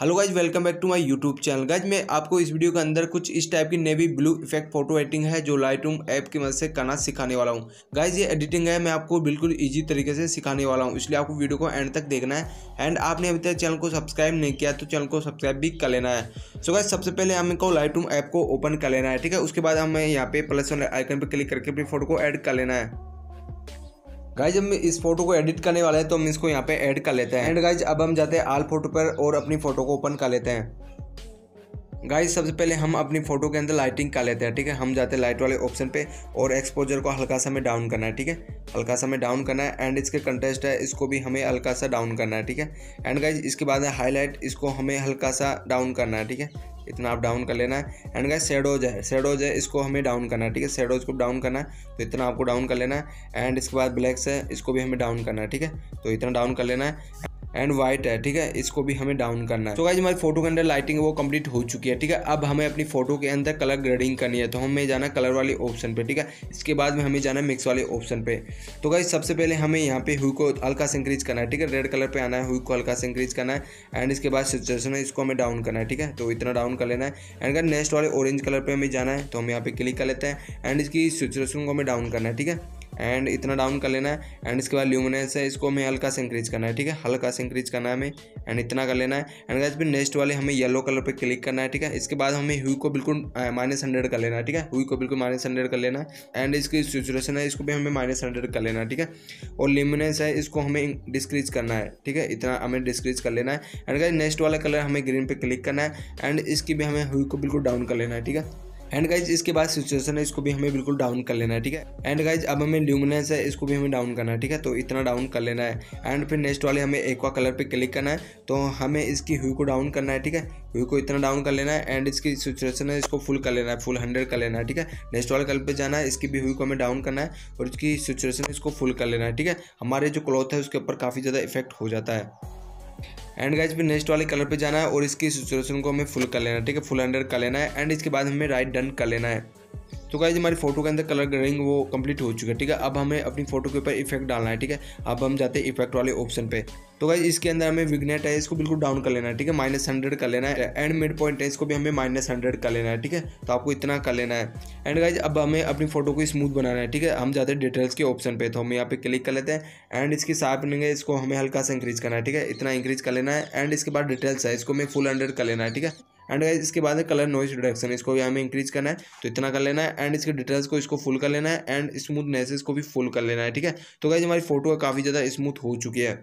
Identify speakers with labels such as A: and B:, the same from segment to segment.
A: hello guys welcome back to my YouTube channel guys मैं आपको इस वीडियो के अंदर कुछ इस टाइप की navy blue effect photo editing है जो लाइटरूम ऐप की मदद से करना सिखाने वाला हूँ गाइज ये एडिटिंग है मैं आपको बिल्कुल इजी तरीके से सिखाने वाला हूँ इसलिए आपको वीडियो को एंड तक देखना है एंड आपने अभी तक चैनल को सब्सक्राइब नहीं किया तो चैनल को सब्सक्राइब भी कर लेना है सो so गाइज सबसे पहले हमको लाइट ऐप को ओपन कर लेना है ठीक है उसके बाद हमें यहाँ पे प्लस आइकन पर क्लिक करके अपनी फोटो को ऐड कर लेना है गाइज हम इस फोटो को एडिट करने वाले हैं तो हम इसको यहाँ पे ऐड कर लेते हैं एंड गाइज अब हम जाते हैं आल फोटो पर और अपनी फोटो को ओपन कर लेते हैं गाइस सबसे पहले हम अपनी फोटो के अंदर लाइटिंग का लेते हैं ठीक है हम जाते हैं लाइट वाले ऑप्शन पे और एक्सपोजर को हल्का सा हमें डाउन करना है ठीक है हल्का सा हमें डाउन करना है एंड इसके कंटेस्ट है इसको भी हमें हल्का सा डाउन करना है ठीक है एंड गाइज इसके बाद है हाईलाइट इसको हमें हल्का सा डाउन करना है ठीक है इतना आप डाउन कर लेना है एंड गाइस शेडोज है शेडोज है इसको हमें डाउन करना है ठीक है शेडोज को डाउन करना है तो इतना आपको डाउन कर लेना है एंड इसके बाद ब्लैक्स है इसको भी हमें डाउन करना है ठीक है तो इतना डाउन कर लेना है एंड वाइट है ठीक है इसको भी हमें डाउन करना है तो गाइज हमारी फोटो के अंदर लाइटिंग वो कंप्लीट हो चुकी है ठीक है अब हमें अपनी फोटो के अंदर कलर ग्रेडिंग करनी है तो हमें जाना कलर वाले ऑप्शन पे ठीक है इसके बाद में हमें जाना है मिक्स वाले ऑप्शन पे तो गाइज सबसे पहले हमें यहाँ पे हुई को हल्का से इंक्रीज करना है ठीक है रेड कलर पर आना है हुई को हल्का से इंक्रीज करना है एंड इसके बाद सिचुएशन है इसको हमें डाउन करना है ठीक है तो इतना डाउन कर लेना है एंड नेक्स्ट वाले ऑरेंज कलर पर हमें जाना है तो हम यहाँ पे क्लिक कर लेते हैं एंड इसकी सिचुएशन को हमें डाउन करना है ठीक है एंड इतना डाउन कर लेना है एंड इसके बाद ल्यूमिनेंस है इसको हमें हल्का से इंक्रीज करना है ठीक है हल्का से इंक्रीज करना है हमें एंड इतना कर लेना है एंड गाइज फिर नेक्स्ट वाले हमें येलो कलर पर क्लिक करना है ठीक है इसके बाद हमें हुई को बिल्कुल माइनस हंड्रेड कर लेना है ठीक है हुई को बिल्कुल माइनस हंड्रेड कर लेना है एंड इसकी सिचुएशन है इसको भी हमें माइनस हंड्रेड कर लेना है ठीक है और ल्यूमिनेंस है इसको हमें डिस्क्रीज करना है ठीक है इतना हमें डिस्क्रीज कर लेना है एंड गाइज नेक्स्ट वाला कलर हमें ग्रीन पर क्लिक करना है एंड इसकी भी हमें हुई को बिल्कुल डाउन कर लेना है ठीक है एंड गाइज इसके बाद सिचुएशन है इसको भी हमें बिल्कुल डाउन कर लेना है ठीक है एंड गाइज अब हमें ल्यूमिनेंस है इसको भी हमें डाउन करना है ठीक है तो इतना डाउन कर लेना है एंड फिर नेक्स्ट वाले हमें एक्वा कलर पे क्लिक करना है तो हमें इसकी हुई को डाउन करना है ठीक है हुई को इतना डाउन कर लेना है एंड इसकी सिचुएशन है इसको फुल कर लेना है फुल हंड्रेड कर लेना है ठीक है नेक्स्ट वाले कलर पर जाना है इसकी भी हुई को हमें डाउन करना है और इसकी सिचुएशन इसको फुल कर लेना है ठीक है हमारे जो क्लॉथ है उसके ऊपर काफ़ी ज़्यादा इफेक्ट हो जाता है एंड गाइज भी नेक्स्ट वाले कलर पे जाना है और इसकी सिचुएशन को हमें फुल कर लेना है ठीक है फुल अंडर कर लेना है एंड इसके बाद हमें राइट डन कर लेना है तो गाइज हमारी फोटो के अंदर कलर ग्रेडिंग वो कंप्लीट हो चुका है ठीक है अब हमें अपनी फोटो के ऊपर इफेक्ट डालना है ठीक है अब हम जाते हैं इफेक्ट वाले ऑप्शन पे तो गाइज इसके अंदर हमें विग्नेट है इसको बिल्कुल डाउन कर लेना है ठीक है माइनस हंड्रेड कर लेना है एंड मिड पॉइंट है इसको भी हमें माइनस हंड्रेड कर लेना है ठीक है तो आपको इतना कर लेना है एंड गाइज अब हमें अपनी फोटो को स्मूथ बनाना है ठीक है हम जाते हैं डिटेल्स के ऑप्शन पे तो हम यहाँ पे क्लिक कर लेते हैं एंड इसकी शार्पनिंग है इसको हमें हल्का सा इंक्रीज करना है ठीक है इतना इंक्रीज कर लेना है एंड इसके बाद डिटेल्स है इसको हमें फुल हंड्रेड कर लेना है ठीक है एंड गाइज इसके बाद है कलर नॉइज रिडक्शन इसको भी हमें इंक्रीज करना है तो इतना कर लेना है एंड इसके डिटेल्स को इसको फुल कर लेना है एंड स्मूथनेस को भी फुल कर लेना है ठीक है तो गाइज हमारी फोटो काफ़ी ज़्यादा स्मूथ हो चुकी है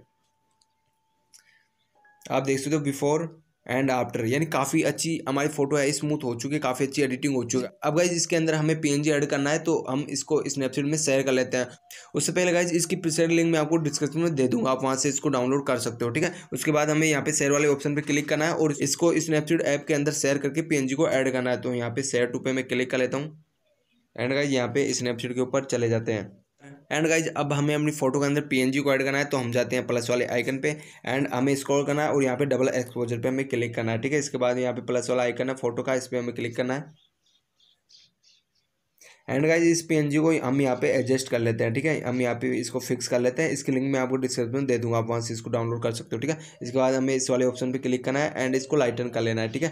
A: आप देख सकते हो बिफोर एंड आफ्टर यानी काफ़ी अच्छी हमारी फोटो है स्मूथ हो चुकी है काफ़ी अच्छी एडिटिंग हो चुकी है अब गाइज इसके अंदर हमें पीएनजी ऐड करना है तो हम इसको स्नैपचैट में शेयर कर लेते हैं उससे पहले गाइज इसकी प्रीसेट लिंक मैं आपको डिस्क्रिप्शन में दे दूंगा आप वहाँ से इसको डाउनलोड कर सकते हो ठीक है उसके बाद हमें यहाँ पे शेयर वाले ऑप्शन पर क्लिक करना है और इसको स्नैपचैट ऐप के अंदर शेयर करके पी को ऐड करना है तो यहाँ पर शेयर टू पे मैं क्लिक कर लेता हूँ एंड गाइज यहाँ पे स्नैपचैट के ऊपर चले जाते हैं एंड गाइज अब हमें अपनी फोटो के अंदर पीएनजी को ऐड करना है तो हम जाते हैं प्लस वाले आइकन पे एंड हमें स्क्रॉल करना है और यहाँ पे डबल एक्सपोजर पे हमें क्लिक करना है ठीक है इसके बाद यहाँ पे प्लस वाला आइकन है फोटो का इस पर हमें क्लिक करना है एंड गाइज इस पीएनजी को हम यहाँ पे एडजस्ट कर लेते हैं ठीक है हम यहाँ पे इसको फिक्स कर लेते हैं इसकी लिंक मैं आपको डिस्क्रिप्शन दे दूंगा आप वहाँ से इसको डाउनलोड कर सकते हो ठीक है इसके बाद हमें इस वाले ऑप्शन पे क्लिक करना है एंड इसको लाइटन कर लेना है ठीक है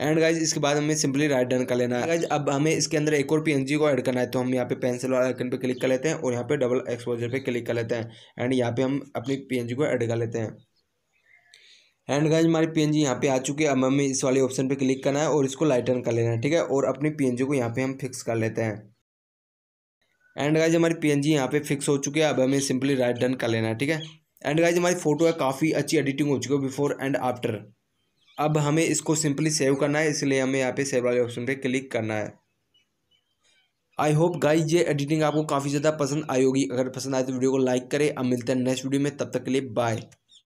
A: एंड गाइज इसके बाद हमें सिंपली राइट डन कर लेना है गाइज अब हमें इसके अंदर एक और पी को ऐड करना है तो हम यहाँ पे पेंसिल वाला आइकन पे क्लिक कर लेते हैं और यहाँ पे डबल एक्सपोजर पे क्लिक कर लेते हैं एंड यहाँ पे हम अपनी पी को ऐड कर लेते हैं एंड गाइज हमारी पी एन जी यहाँ पे आ चुकी है अब हमें इस वाले ऑप्शन पे क्लिक करना है और इसको लाइटन कर लेना है ठीक है और अपनी जी को यहाँ पे हम फिक्स कर लेते हैं एंड गाइज हमारी पी एन जी यहाँ पे फिक्स हो चुकी है अब हमें सिंपली राइट डन कर लेना है ठीक है एंड गाइज हमारी फोटो है काफ़ी अच्छी एडिटिंग हो चुकी है बिफोर एंड आफ्टर अब हमें इसको सिंपली सेव करना है इसलिए हमें यहाँ पे सेव वाले ऑप्शन पे क्लिक करना है आई होप गाइज ये एडिटिंग आपको काफ़ी ज़्यादा पसंद आई होगी अगर पसंद आए तो वीडियो को लाइक करें अब मिलते हैं नेक्स्ट वीडियो में तब तक के लिए बाय